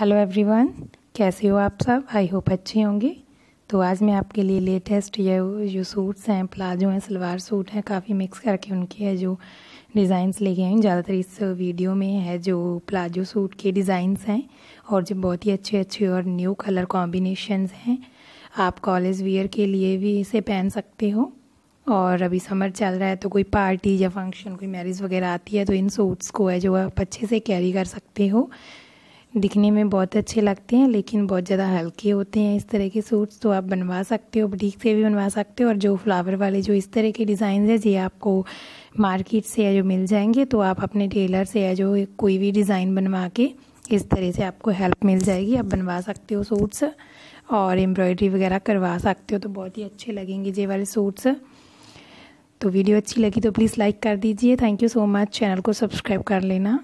hello everyone कैसे हो आप सब आई होप अच्छे होंगे तो आज मैं आपके लिए लेटेस्ट ये जो सूट्स हैं प्लाजो हैं सलवार सूट हैं काफ़ी मिक्स करके उनके है जो डिज़ाइंस लेके आई ज़्यादातर इस वीडियो में है जो प्लाजो सूट के डिज़ाइंस हैं और जो बहुत ही अच्छे अच्छे और न्यू कलर कॉम्बिनेशन हैं आप कॉलेज वियर के लिए भी इसे पहन सकते हो और अभी समर चल रहा है तो कोई पार्टी या फंक्शन कोई मैरिज वगैरह आती है तो इन सूट्स को है जो आप अच्छे से कैरी कर सकते हो दिखने में बहुत अच्छे लगते हैं लेकिन बहुत ज़्यादा हल्के होते हैं इस तरह के सूट्स तो आप बनवा सकते हो बुटीक से भी बनवा सकते हो और जो फ्लावर वाले जो इस तरह के डिज़ाइन है ये आपको मार्केट से या जो मिल जाएंगे तो आप अपने टेलर से या जो कोई भी डिज़ाइन बनवा के इस तरह से आपको हेल्प मिल जाएगी आप बनवा सकते हो सूट्स और एम्ब्रॉयडरी वगैरह करवा सकते हो तो बहुत ही अच्छे लगेंगे ये वाले सूट्स तो वीडियो अच्छी लगी तो प्लीज़ लाइक कर दीजिए thank you so much channel को सब्सक्राइब कर लेना